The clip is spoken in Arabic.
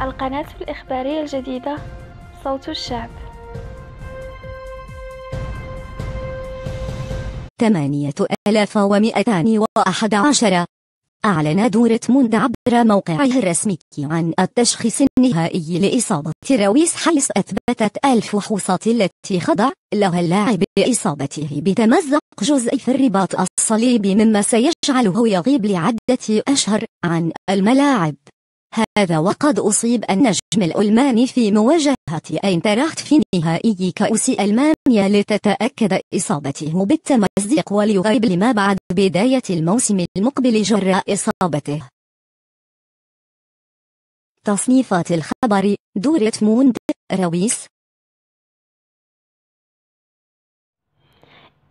القناة الإخبارية الجديدة صوت الشعب ثمانية ألاف ومئتان وأحد عشر أعلن دورتموند عبر موقعه الرسمي عن التشخيص النهائي لإصابة رويس حيث أثبتت الفحوصات التي خضع لها اللاعب لإصابته بتمزق جزئي في الرباط الصليبي مما سيجعله يغيب لعدة أشهر عن الملاعب هذا وقد أصيب النجم الألماني في مواجهة أينتراخت في نهائي كأس ألمانيا لتتأكد إصابته بالتمزق وليغيب لما بعد بداية الموسم المقبل جراء إصابته تصنيفات الخبر دورتموند رويس